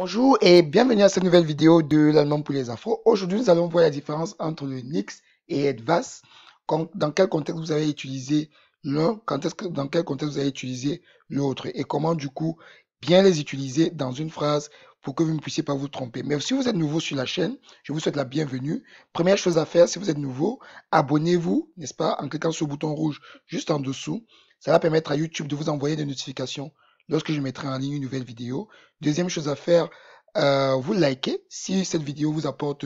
Bonjour et bienvenue à cette nouvelle vidéo de l'allemand pour les infos. Aujourd'hui, nous allons voir la différence entre le NIX et EDVAS. Dans quel contexte vous avez utilisé l'un, dans quel contexte vous avez utilisé l'autre et comment du coup bien les utiliser dans une phrase pour que vous ne puissiez pas vous tromper. Mais si vous êtes nouveau sur la chaîne, je vous souhaite la bienvenue. Première chose à faire, si vous êtes nouveau, abonnez-vous, n'est-ce pas, en cliquant sur le bouton rouge juste en dessous. Ça va permettre à YouTube de vous envoyer des notifications lorsque je mettrai en ligne une nouvelle vidéo. Deuxième chose à faire, euh, vous likez si cette vidéo vous apporte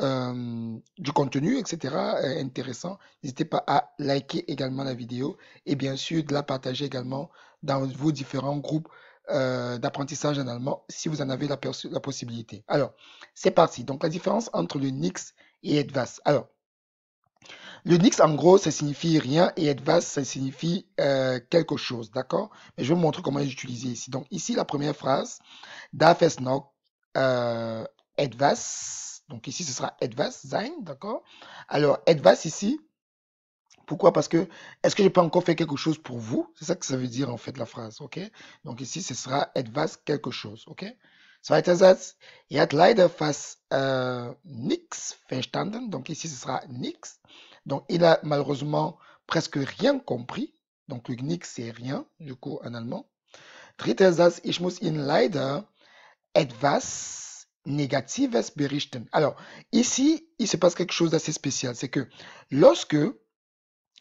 euh, du contenu, etc. Euh, intéressant. N'hésitez pas à liker également la vidéo et bien sûr de la partager également dans vos différents groupes d'apprentissage en allemand si vous en avez la, la possibilité. Alors, c'est parti. Donc, la différence entre le NIX et EDVAS. Alors, le nix, en gros, ça signifie rien et etwas » ça signifie euh, quelque chose, d'accord Mais je vais vous montrer comment j'utilise ici. Donc ici, la première phrase, Da noch etwas ». Donc ici, ce sera etwas sein, d'accord Alors, etwas » ici, pourquoi Parce que, est-ce que je peux encore faire quelque chose pour vous C'est ça que ça veut dire, en fait, la phrase, ok Donc ici, ce sera etwas quelque chose, ok Satz, ihr hat leider fast verstanden. Euh, Donc ici, ce sera nix. Donc, il a malheureusement presque rien compris. Donc, le gnick, c'est rien, du coup, en allemand. Drittens, ich muss Ihnen leider etwas Negatives berichten. Alors, ici, il se passe quelque chose d'assez spécial. C'est que lorsque,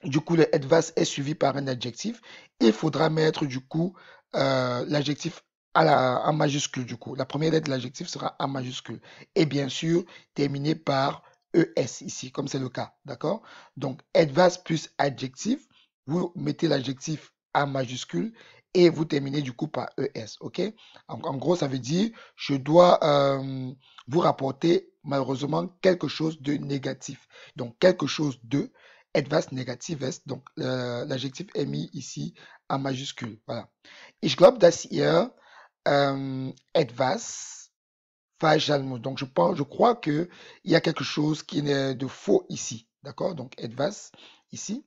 du coup, le etwas est suivi par un adjectif, il faudra mettre, du coup, euh, l'adjectif à la, en majuscule, du coup. La première lettre de l'adjectif sera en majuscule. Et bien sûr, terminé par ES ici, comme c'est le cas. D'accord Donc, Edvas plus adjectif. Vous mettez l'adjectif à majuscule et vous terminez du coup par ES. OK en, gros, ça veut dire je dois euh, vous rapporter malheureusement quelque chose de négatif. Donc, quelque chose de adverse négatif est. Donc, l'adjectif est mis ici en majuscule. Voilà. Ich glaube, dass ihr ähm, donc je pense, je crois que il y a quelque chose qui est de faux ici, d'accord Donc Edvas ici.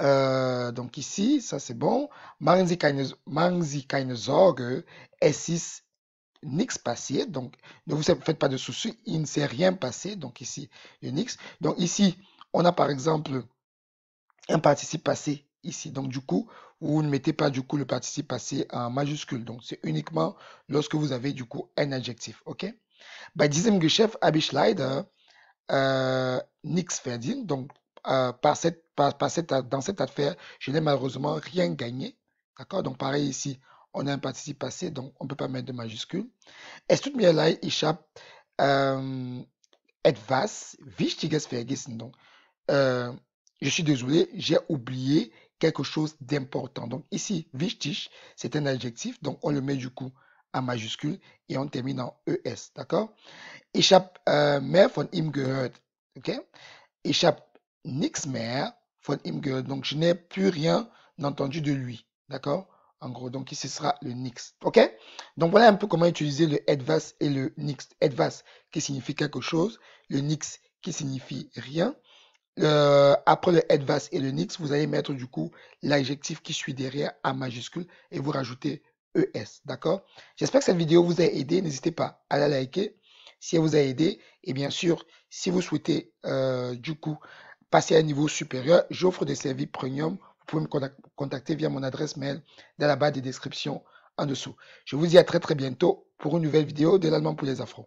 Euh, donc ici, ça c'est bon. Manzi keine Sorge, S6 nix passé. Donc ne vous faites pas de soucis, il ne s'est rien passé. Donc ici, unix nix. Donc ici, on a par exemple un participe passé ici. Donc du coup, vous ne mettez pas du coup le participe passé en majuscule. Donc, c'est uniquement lorsque vous avez du coup un adjectif. OK? Bei diesem Geschäft habe ich leider euh, nichts verdient. Donc, euh, par cette, dans cette affaire, je n'ai malheureusement rien gagné. D'accord? Donc, pareil ici, on a un participe passé, donc on ne peut pas mettre de majuscule. Es tut mir leid, euh, ich habe ähm, etwas Wichtiges vergessen. Donc, je suis désolé, j'ai oublié quelque chose d'important. Donc ici, wichtig, c'est un adjectif, donc on le met du coup en majuscule et on termine en ES, d'accord Ich habe euh, mehr von ihm gehört, ok Ich habe nichts mehr von ihm gehört, donc je n'ai plus rien entendu de lui, d'accord en gros, donc ici sera le nix. OK Donc voilà un peu comment utiliser le «etwas» et le nix. «Etwas», qui signifie quelque chose, le nix qui signifie rien. Euh, après le Edvas et le Nix, vous allez mettre du coup l'adjectif qui suit derrière en majuscule et vous rajoutez ES. D'accord J'espère que cette vidéo vous a aidé. N'hésitez pas à la liker si elle vous a aidé. Et bien sûr, si vous souhaitez euh, du coup passer à un niveau supérieur, j'offre des services premium. Vous pouvez me contacter via mon adresse mail dans la barre des descriptions en dessous. Je vous dis à très très bientôt pour une nouvelle vidéo de l'allemand pour les afros.